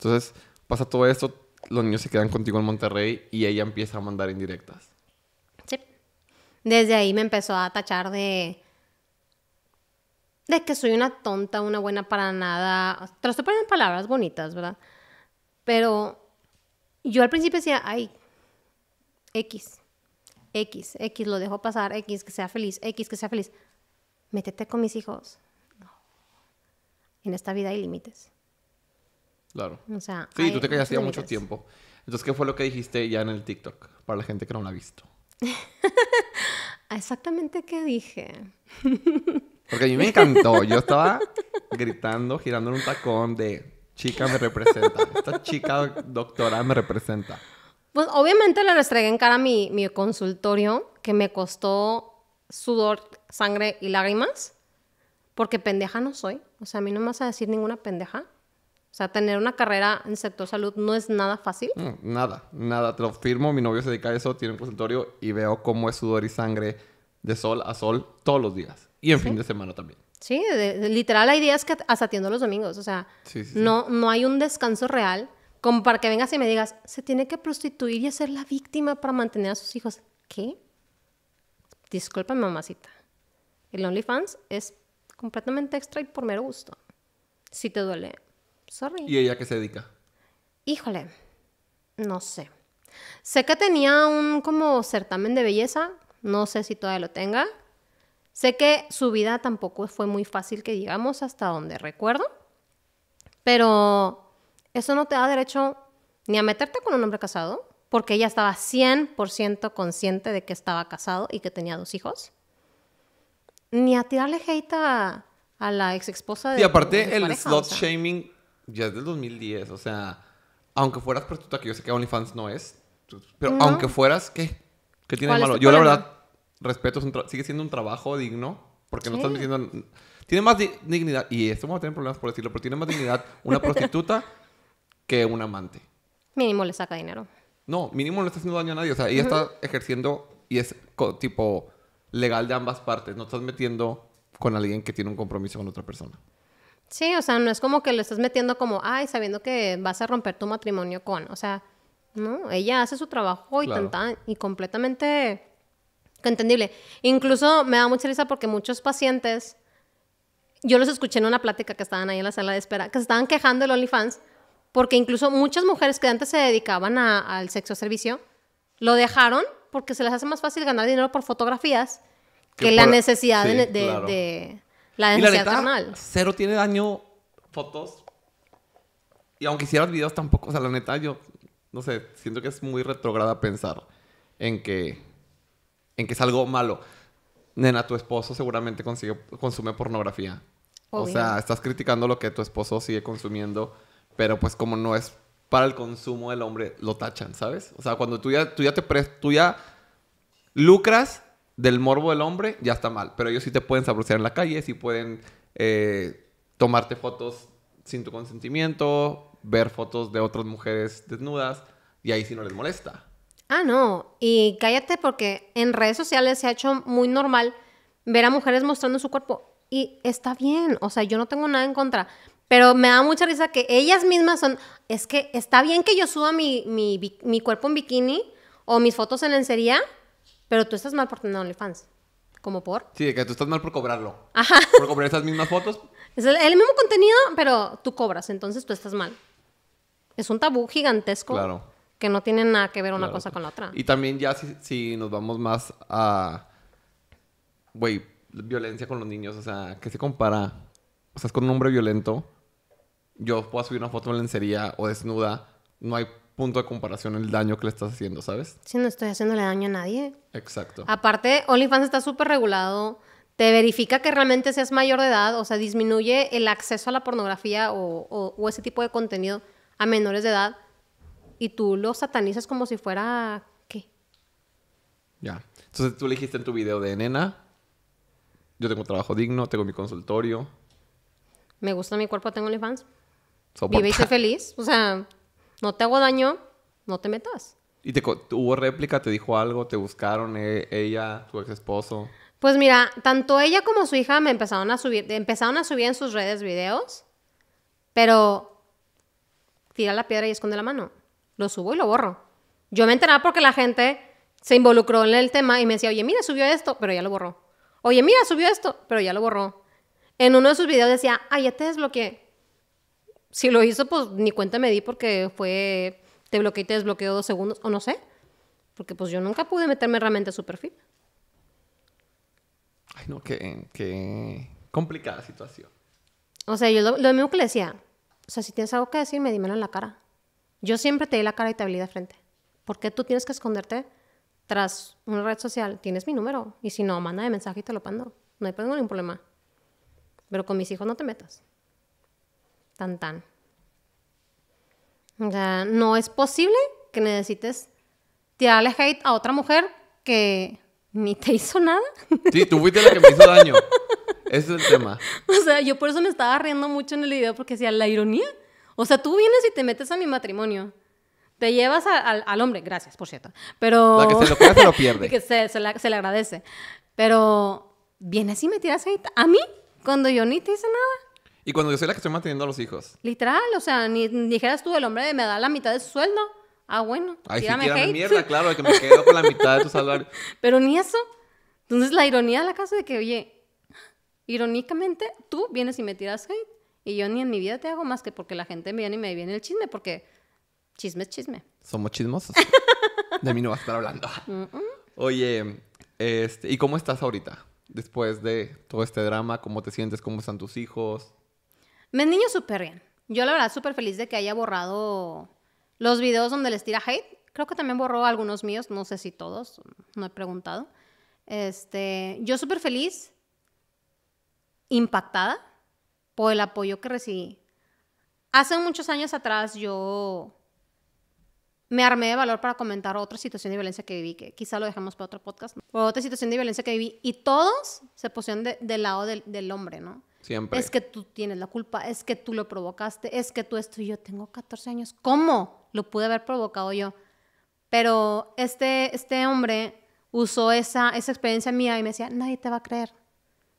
Entonces pasa todo esto, los niños se quedan contigo en Monterrey y ella empieza a mandar indirectas. Sí. Desde ahí me empezó a tachar de... De que soy una tonta, una buena para nada. Te lo estoy poniendo palabras bonitas, ¿verdad? Pero yo al principio decía, ay, X, X, X, lo dejo pasar, X, que sea feliz, X, que sea feliz. Métete con mis hijos. No. En esta vida hay límites. Claro. O sea, sí, tú te callaste ya mucho tiempo. Entonces, ¿qué fue lo que dijiste ya en el TikTok para la gente que no lo ha visto? Exactamente qué dije. Porque a mí me encantó. Yo estaba gritando, girando en un tacón de chica me representa. Esta chica doctora me representa. Pues obviamente le restregué en cara mi, mi consultorio que me costó sudor, sangre y lágrimas. Porque pendeja no soy. O sea, a mí no me vas a decir ninguna pendeja. O sea, tener una carrera en sector salud no es nada fácil. nada, nada. Te lo firmo. Mi novio se dedica a eso, tiene un consultorio y veo cómo es sudor y sangre de sol a sol todos los días. Y en fin de semana también. Sí, literal hay días que hasta atiendo los domingos. O sea, No, no hay un descanso real como para que vengas y me digas, se tiene que prostituir y hacer la víctima para mantener a sus hijos. ¿Qué? Disculpa, mamacita. El OnlyFans es completamente extra y por mero gusto. Si te duele, ¿Y ella qué se dedica? Híjole, no sé. Sé que tenía un como certamen de belleza, no sé si todavía lo tenga. Sé que su vida tampoco fue muy fácil que digamos hasta donde recuerdo, pero eso no te da derecho ni a meterte con un hombre casado, porque ella estaba 100% consciente de que estaba casado y que tenía dos hijos, ni a tirarle hate a, la ex esposa de... Y aparte el slut shaming ya es del 2010, o sea, aunque fueras prostituta, que yo sé que OnlyFans no es, pero aunque fueras, ¿qué? ¿Qué tiene de malo? Yo la verdad respeto, sigue siendo un trabajo digno, porque no estás diciendo... Tiene más dignidad, y esto vamos a tener problemas por decirlo, pero tiene más dignidad una prostituta que un amante. Mínimo le saca dinero. No, mínimo no está haciendo daño a nadie, o sea, ella está ejerciendo y es tipo legal de ambas partes, no estás metiendo con alguien que tiene un compromiso con otra persona. Sí, o sea, no es como que lo estás metiendo como, ay, sabiendo que vas a romper tu matrimonio con, o sea, no, ella hace su trabajo y tan tan, y completamente entendible. Incluso me da mucha risa porque muchos pacientes, yo los escuché en una plática que estaban ahí en la sala de espera, que se estaban quejando del OnlyFans, porque incluso muchas mujeres que antes se dedicaban al sexo servicio, lo dejaron porque se les hace más fácil ganar dinero por fotografías que, la necesidad de la densidad la neta, Cero tiene daño fotos. Y aunque hicieras videos tampoco. O sea, la neta, yo no sé, siento que es muy retrograda pensar en que, en que es algo malo. Nena, tu esposo seguramente consigue, consume pornografía. O sea, estás criticando lo que tu esposo sigue consumiendo, pero pues como no es para el consumo del hombre, lo tachan, ¿sabes? O sea, cuando tú ya, tú ya te... tú ya lucras del morbo del hombre ya está mal. Pero ellos sí te pueden saborear en la calle, sí pueden eh, tomarte fotos sin tu consentimiento, ver fotos de otras mujeres desnudas y ahí sí no les molesta. Ah, no. Y cállate porque en redes sociales se ha hecho muy normal ver a mujeres mostrando su cuerpo. Y está bien, o sea, yo no tengo nada en contra. Pero me da mucha risa que ellas mismas son, es que está bien que yo suba mi, mi cuerpo en bikini o mis fotos en lencería, pero tú estás mal por tener OnlyFans. ¿Cómo por? Sí, que tú estás mal por cobrarlo. Ajá. Por cobrar esas mismas fotos. Es el, mismo contenido, pero tú cobras, entonces tú estás mal. Es un tabú gigantesco. Claro. Que no tiene nada que ver una cosa con la otra. Y también ya si, si nos vamos más a... Güey, violencia con los niños, o sea, ¿qué se compara? O sea, es con un hombre violento. Yo puedo subir una foto en lencería o desnuda. No hay punto de comparación el daño que le estás haciendo, ¿sabes? Sí, no estoy haciéndole daño a nadie. Exacto. Aparte, OnlyFans está súper regulado, te verifica que realmente seas mayor de edad, o sea, disminuye el acceso a la pornografía o, o, ese tipo de contenido a menores de edad y tú lo satanizas como si fuera qué. Ya. Entonces tú le dijiste en tu video de nena, yo tengo trabajo digno, tengo mi consultorio. Me gusta mi cuerpo, tengo OnlyFans. Vive y sé feliz. O sea, no te hago daño, no te metas. ¿Y te, hubo réplica? ¿Te dijo algo? ¿Te buscaron e, ella, tu ex esposo? Pues mira, tanto ella como su hija me empezaron a subir, empezaron a subir en sus redes videos, pero tira la piedra y esconde la mano. Lo subo y lo borro. Yo me enteraba porque la gente se involucró en el tema y me decía, oye, mira, subió esto, pero ya lo borró. Oye, mira, subió esto, pero ya lo borró. En uno de sus videos decía, ay, ya te desbloqueé si lo hizo, pues ni cuenta me di porque fue, te bloqueé y te desbloqueó dos segundos, o no sé. Porque pues yo nunca pude meterme realmente a su perfil. Ay, no, qué, complicada situación. O sea, yo lo, mismo que le decía, o sea, si tienes algo que me dímelo en la cara. Yo siempre te di la cara y te hablé de frente. ¿Por qué tú tienes que esconderte tras una red social? Tienes mi número y si no, manda de mensaje y te lo pando. No hay pues, problema. Pero con mis hijos no te metas. Tan tan. O sea, no es posible que necesites tirarle hate a otra mujer que ni te hizo nada. Sí, tú fuiste la que me hizo daño. Ese es el tema. O sea, yo por eso me estaba riendo mucho en el video porque decía la ironía. O sea, tú vienes y te metes a mi matrimonio. Te llevas al hombre, gracias, por cierto. Pero. La que se lo pierde. que se, le agradece. Pero, ¿vienes y me tiras hate a mí cuando yo ni te hice nada? Y cuando yo soy la que estoy manteniendo a los hijos. Literal, o sea, ni dijeras tú, el hombre me da la mitad de su sueldo. Ah, bueno. Ay, mierda, claro, que me quedo con la mitad de tu salario. Pero ni eso. Entonces, la ironía de la casa de que, oye, irónicamente, tú vienes y me tiras hate. Y yo ni en mi vida te hago más que porque la gente viene y me viene el chisme, porque chisme es chisme. Somos chismosos. de mí no vas a estar hablando. Oye, este, ¿y cómo estás ahorita? Después de todo este drama, ¿cómo te sientes? ¿Cómo están tus hijos? Me niño súper bien. Yo la verdad súper feliz de que haya borrado los videos donde les tira hate. Creo que también borró algunos míos, no sé si todos, no he preguntado. Este, yo súper feliz, impactada por el apoyo que recibí. Hace muchos años atrás yo me armé de valor para comentar otra situación de violencia que viví, que quizá lo dejamos para otro podcast, otra situación de violencia que viví, y todos se pusieron del lado del hombre, ¿no? Siempre. Es que tú tienes la culpa, es que tú lo provocaste, es que tú esto y yo tengo 14 años. ¿Cómo lo pude haber provocado yo? Pero este, este hombre usó esa, esa experiencia mía y me decía, nadie te va a creer.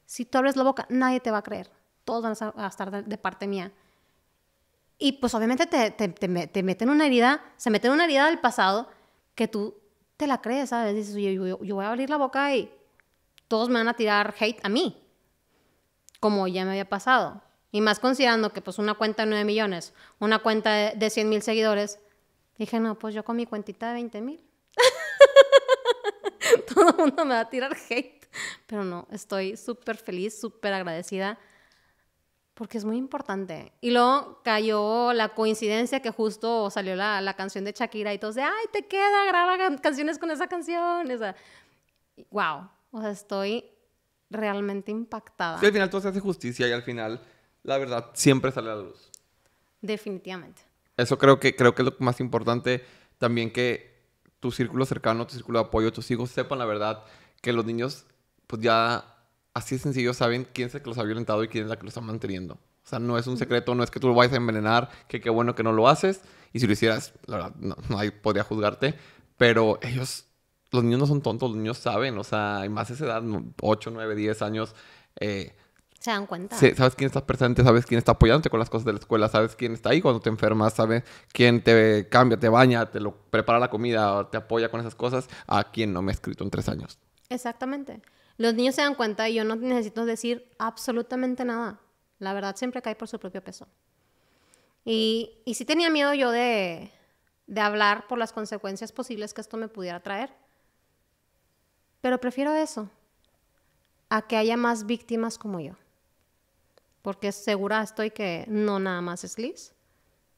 Si tú abres la boca, nadie te va a creer. Todos van a estar de, parte mía. Y pues obviamente te, te, te, meten una herida, se meten una herida del pasado que tú te la crees, ¿sabes? Dices, yo, yo voy a abrir la boca y todos me van a tirar hate a mí como ya me había pasado. Y más considerando que pues una cuenta de 9 millones, una cuenta de, de 100 mil seguidores, dije, no, pues yo con mi cuentita de 20 mil. Todo el mundo me va a tirar hate. Pero no, estoy súper feliz, súper agradecida, porque es muy importante. Y luego cayó la coincidencia que justo salió la, la canción de Shakira y todos de, ay, te queda, graba canciones con esa canción. sea, Wow, o sea, estoy realmente impactada. al final todo se hace justicia y al final la verdad siempre sale a la luz. Definitivamente. Eso creo que, creo que es lo más importante también que tu círculo cercano, tu círculo de apoyo, tus hijos sepan la verdad, que los niños pues ya así de sencillo saben quién es el que los ha violentado y quién es la que los está manteniendo. O sea, no es un secreto, no es que tú lo vayas a envenenar, que qué bueno que no lo haces. Y si lo hicieras, la verdad, no, hay, podría juzgarte. Pero ellos los niños no son tontos, los niños saben, o sea, y más esa edad, 8, 9, 10 años, eh, se dan cuenta. Sí, sabes quién está presente, sabes quién está apoyándote con las cosas de la escuela, sabes quién está ahí cuando te enfermas, sabes quién te cambia, te baña, te lo prepara la comida, te apoya con esas cosas, a quien no me ha escrito en tres años. Exactamente. Los niños se dan cuenta y yo no necesito decir absolutamente nada. La verdad siempre cae por su propio peso. Y, y sí tenía miedo yo de, de hablar por las consecuencias posibles que esto me pudiera traer. Pero prefiero eso a que haya más víctimas como yo. Porque segura estoy que no nada más es Liz,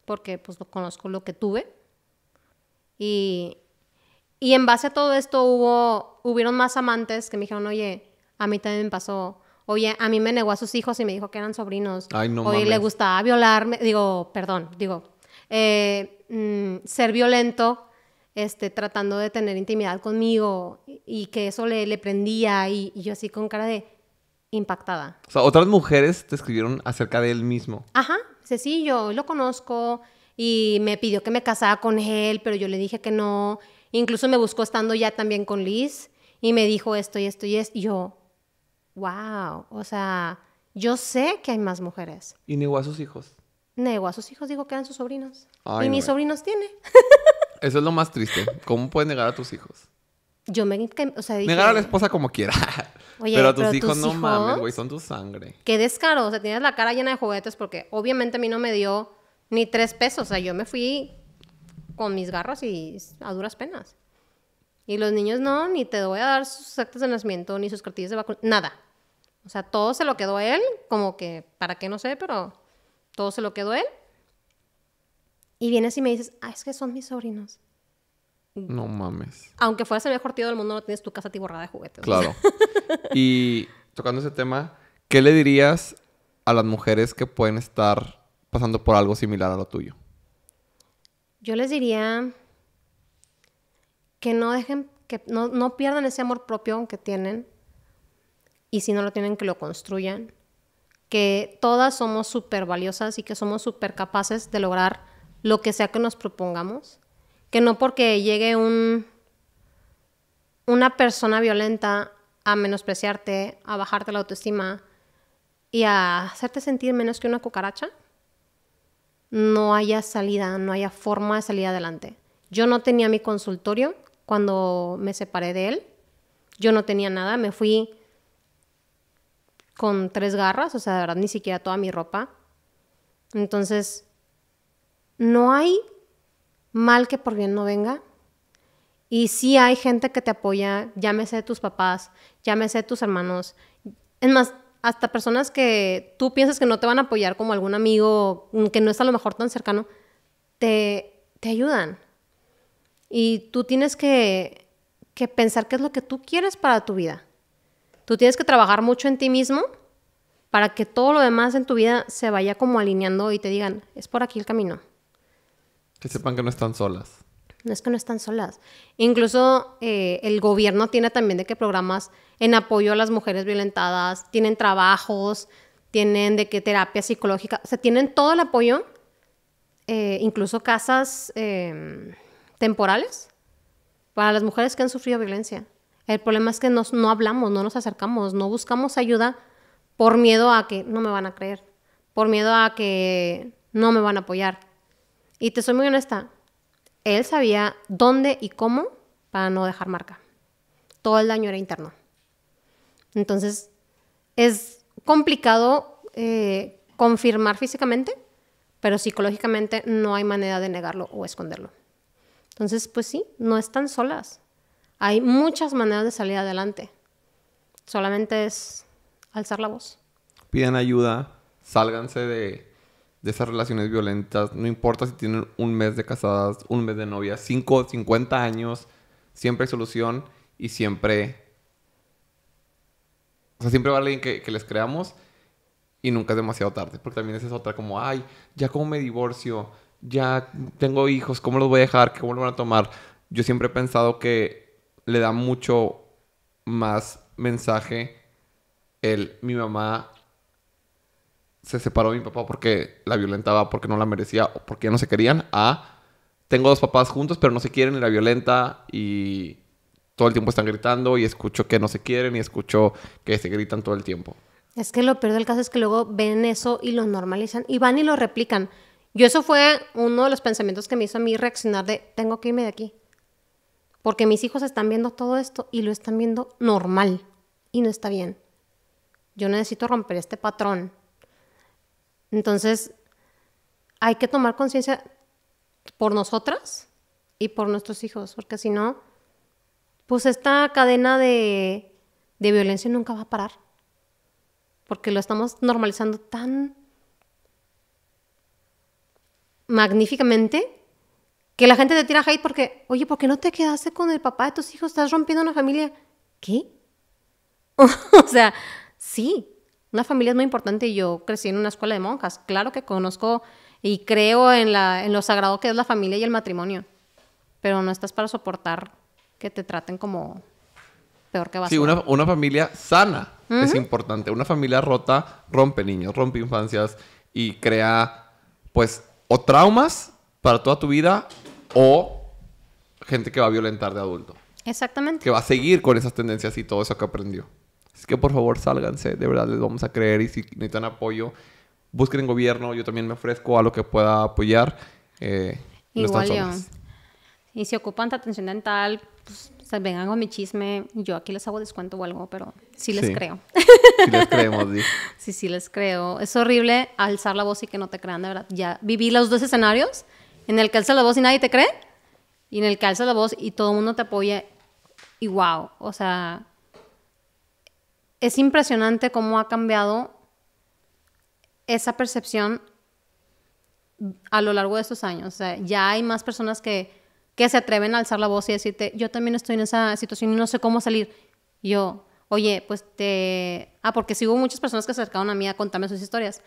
porque pues lo conozco lo que tuve. Y, y en base a todo esto hubo, hubieron más amantes que me dijeron, oye, a mí también me pasó. Oye, a mí me negó a sus hijos y me dijo que eran sobrinos. Ay, Oye, le gustaba violarme. Digo, perdón, digo, eh, mm, ser violento este, tratando de tener intimidad conmigo y que eso le, le prendía y, yo así con cara de impactada. O sea, otras mujeres te escribieron acerca de él mismo. Ajá, sí, sí, yo lo conozco y me pidió que me casara con él, pero yo le dije que no. Incluso me buscó estando ya también con Liz y me dijo esto y esto y esto. Y yo, wow, o sea, yo sé que hay más mujeres. ¿Y negó a sus hijos? Negó a sus hijos, digo que eran sus sobrinos. y mis sobrinos tiene. Eso es lo más triste. ¿Cómo puedes negar a tus hijos? Yo me... Negar a la esposa como quiera. pero a tus, hijos, no mames, güey, son tu sangre. Qué descaro. O sea, tienes la cara llena de juguetes porque obviamente a mí no me dio ni tres pesos. O sea, yo me fui con mis garras y a duras penas. Y los niños no, ni te voy a dar sus actos de nacimiento, ni sus cartillas de vacunación, nada. O sea, todo se lo quedó él, como que, ¿para qué no sé? Pero todo se lo quedó él. Y vienes y me dices, ah, es que son mis sobrinos. No mames. Aunque fueras el mejor tío del mundo, no tienes tu casa tiborrada de juguetes. Claro. y tocando ese tema, ¿qué le dirías a las mujeres que pueden estar pasando por algo similar a lo tuyo? Yo les diría que no dejen, que no, no pierdan ese amor propio que tienen y si no lo tienen, que lo construyan. Que todas somos súper valiosas y que somos súper capaces de lograr lo que sea que nos propongamos, que no porque llegue un, una persona violenta a menospreciarte, a bajarte la autoestima y a hacerte sentir menos que una cucaracha, no haya salida, no haya forma de salir adelante. Yo no tenía mi consultorio cuando me separé de él, yo no tenía nada, me fui con tres garras, o sea, de verdad ni siquiera toda mi ropa. Entonces, no hay mal que por bien no venga. Y sí hay gente que te apoya, llámese tus papás, llámese tus hermanos. Es más, hasta personas que tú piensas que no te van a apoyar, como algún amigo que no está a lo mejor tan cercano, te, te ayudan. Y tú tienes que, que pensar qué es lo que tú quieres para tu vida. Tú tienes que trabajar mucho en ti mismo para que todo lo demás en tu vida se vaya como alineando y te digan, es por aquí el camino. Que sepan que no están solas. No es que no están solas. Incluso eh, el gobierno tiene también de que programas en apoyo a las mujeres violentadas, tienen trabajos, tienen de qué terapia psicológica, o sea, tienen todo el apoyo, eh, incluso casas em, temporales para las mujeres que han sufrido violencia. El problema es que nos, no hablamos, no nos acercamos, no buscamos ayuda por miedo a que no me van a creer, por miedo a que no me van a apoyar y te soy muy honesta, él sabía dónde y cómo para no dejar marca. Todo el daño era interno. Entonces, es complicado eh, confirmar físicamente, pero psicológicamente no hay manera de negarlo o esconderlo. Entonces, pues sí, no están solas. Hay muchas maneras de salir adelante. Solamente es alzar la voz. Piden ayuda, sálganse de de esas relaciones violentas, no importa si tienen un mes de casadas, un mes de novia, 5, 50 años, siempre hay solución y siempre... O sea, siempre va alguien que, les creamos y nunca es demasiado tarde, porque también esa es otra como, ay, ya como me divorcio, ya tengo hijos, ¿cómo los voy a dejar? ¿Cómo lo van a tomar? Yo siempre he pensado que le da mucho más mensaje el mi mamá se separó mi papá porque la violentaba, porque no la merecía o porque no se querían, a tengo dos papás juntos pero no se quieren y la violenta y todo el tiempo están gritando y escucho que no se quieren y escucho que se gritan todo el tiempo. Es que lo peor del caso es que luego ven eso y lo normalizan y van y lo replican. Yo eso fue uno de los pensamientos que me hizo a mí reaccionar de tengo que irme de aquí. Porque mis hijos están viendo todo esto y lo están viendo normal y no está bien. Yo necesito romper este patrón entonces, hay que tomar conciencia por nosotras y por nuestros hijos, porque si no, pues esta cadena de, violencia nunca va a parar, porque lo estamos normalizando tan magníficamente que la gente te tira hate porque, oye, ¿por qué no te quedaste con el papá de tus hijos? Estás rompiendo una familia. ¿Qué? o sea, sí, una familia es muy importante y yo crecí en una escuela de monjas. Claro que conozco y creo en, la, en lo sagrado que es la familia y el matrimonio, pero no estás para soportar que te traten como peor que vas. Sí, una, familia sana es importante. Una familia rota rompe niños, rompe infancias y crea, pues, o traumas para toda tu vida o gente que va a violentar de adulto. Exactamente. Que va a seguir con esas tendencias y todo eso que aprendió que por favor sálganse, de verdad les vamos a creer y si necesitan apoyo, busquen gobierno, yo también me ofrezco a lo que pueda apoyar. Eh, Igual Y si ocupan de atención dental, pues vengan con mi chisme, yo aquí les hago descuento o algo, pero sí les creo. Sí les sí. Sí, les creo. Es horrible alzar la voz y que no te crean, de verdad. Ya viví los dos escenarios, en el que alza la voz y nadie te cree, y en el que alza la voz y todo el mundo te apoya, y wow, o sea, es impresionante cómo ha cambiado esa percepción a lo largo de estos años. ya hay más personas que, que se atreven a alzar la voz y decirte, yo también estoy en esa situación y no sé cómo salir. Yo, oye, pues te... Ah, porque sí hubo muchas personas que se acercaron a mí a contarme sus historias.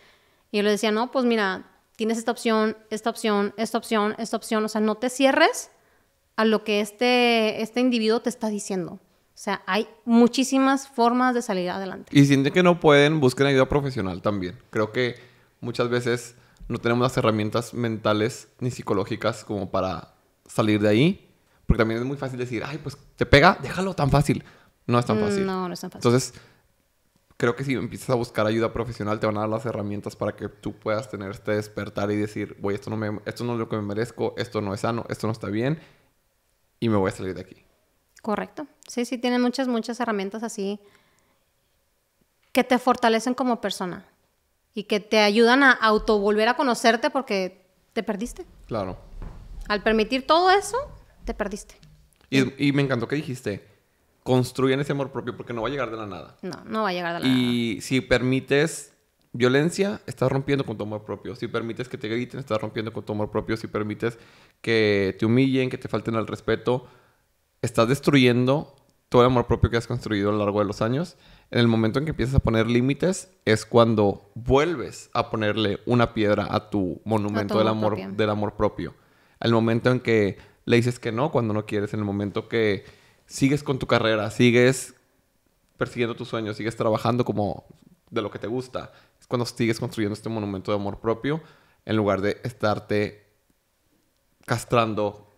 Y yo les decía, no, pues mira, tienes esta opción, esta opción, esta opción, esta opción. O sea, no te cierres a lo que este, este individuo te está diciendo. O sea, hay muchísimas formas de salir adelante. Y sienten que no pueden, busquen ayuda profesional también. Creo que muchas veces no tenemos las herramientas mentales ni psicológicas como para salir de ahí. Porque también es muy fácil decir, ay, pues te pega, déjalo tan fácil. No es tan mm, fácil. No, no es tan fácil. Entonces, creo que si empiezas a buscar ayuda profesional, te van a dar las herramientas para que tú puedas tener este despertar y decir, voy, esto, no esto no es lo que me merezco, esto no es sano, esto no está bien y me voy a salir de aquí. Correcto. Sí, sí, tienen muchas, muchas herramientas así que te fortalecen como persona y que te ayudan a auto volver a conocerte porque te perdiste. Claro. Al permitir todo eso, te perdiste. Y, me encantó que dijiste, construyen ese amor propio porque no va a llegar de la nada. No, no va a llegar de la nada. Y si permites violencia, estás rompiendo con tu amor propio. Si permites que te griten, estás rompiendo con tu amor propio. Si permites que te humillen, que te falten al respeto, estás destruyendo todo el amor propio que has construido a lo largo de los años. En el momento en que empiezas a poner límites es cuando vuelves a ponerle una piedra a tu monumento del, amor, del amor propio. Al momento en que le dices que no cuando no quieres, en el momento que sigues con tu carrera, sigues persiguiendo tus sueños, sigues trabajando como de lo que te gusta, es cuando sigues construyendo este monumento de amor propio en lugar de estarte castrando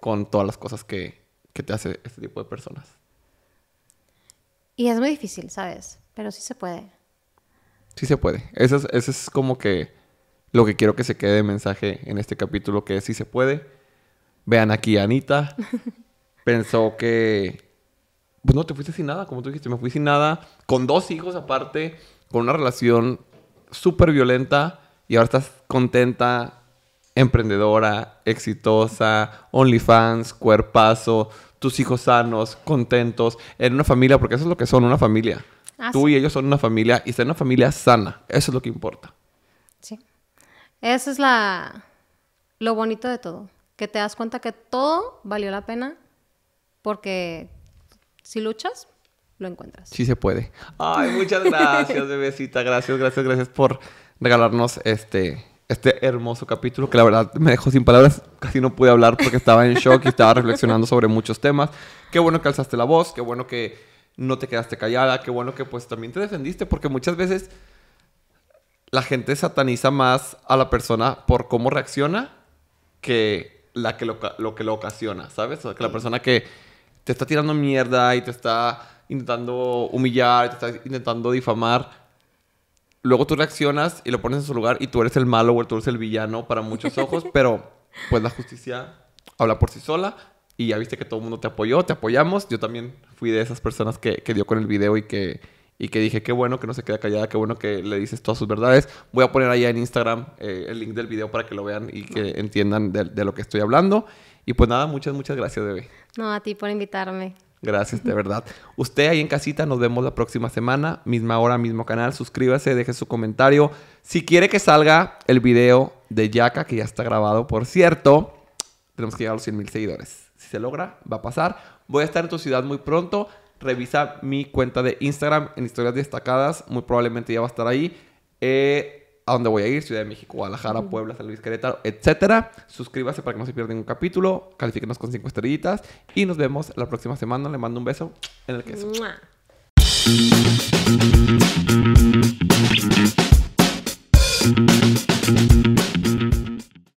con todas las cosas que, que te hace este tipo de personas. Y es muy difícil, ¿sabes? Pero sí se puede. Sí se puede. Eso es, es como que lo que quiero que se quede de mensaje en este capítulo, que sí se puede. Vean aquí a Anita. Pensó que... Pues no, te fuiste sin nada, como tú dijiste, me fui sin nada. Con dos hijos aparte, con una relación súper violenta y ahora estás contenta emprendedora, exitosa, OnlyFans, cuerpazo, tus hijos sanos, contentos, en una familia, porque eso es lo que son, una familia. Ah, Tú y ellos son una familia y ser una familia sana, eso es lo que importa. Sí. Eso es la lo bonito de todo, que te das cuenta que todo valió la pena porque si luchas lo encuentras. Sí se puede. Ay, muchas gracias, bebecita. Gracias, gracias, gracias por regalarnos este este hermoso capítulo que la verdad me dejó sin palabras. Casi no pude hablar porque estaba en shock y estaba reflexionando sobre muchos temas. Qué bueno que alzaste la voz, qué bueno que no te quedaste callada, qué bueno que pues también te defendiste porque muchas veces la gente sataniza más a la persona por cómo reacciona que la que lo, que lo ocasiona, ¿sabes? O que la persona que te está tirando mierda y te está intentando humillar, te está intentando difamar luego tú reaccionas y lo pones en su lugar y tú eres el malo o tú eres el villano para muchos ojos, pero pues la justicia habla por sí sola y ya viste que todo el mundo te apoyó, te apoyamos. Yo también fui de esas personas que, que dio con el video y que, y que dije, qué bueno que no se queda callada, qué bueno que le dices todas sus verdades. Voy a poner allá en Instagram eh, el link del video para que lo vean y que entiendan de, lo que estoy hablando. Y pues nada, muchas, muchas gracias, Bebe. No, a ti por invitarme. Gracias, de verdad. Usted ahí en casita, nos vemos la próxima semana, misma hora, mismo canal. Suscríbase, deje su comentario. Si quiere que salga el video de Yaka, que ya está grabado, por cierto, tenemos que llegar a los 100 mil seguidores. Si se logra, va a pasar. Voy a estar en tu ciudad muy pronto. Revisa mi cuenta de Instagram en historias destacadas. Muy probablemente ya va a estar ahí. Eh, a dónde voy a ir, Ciudad de México, Guadalajara, Puebla, San Luis, Querétaro, etcétera. Suscríbase para que no se pierda ningún capítulo, califíquenos con cinco estrellitas y nos vemos la próxima semana. Le mando un beso en el queso.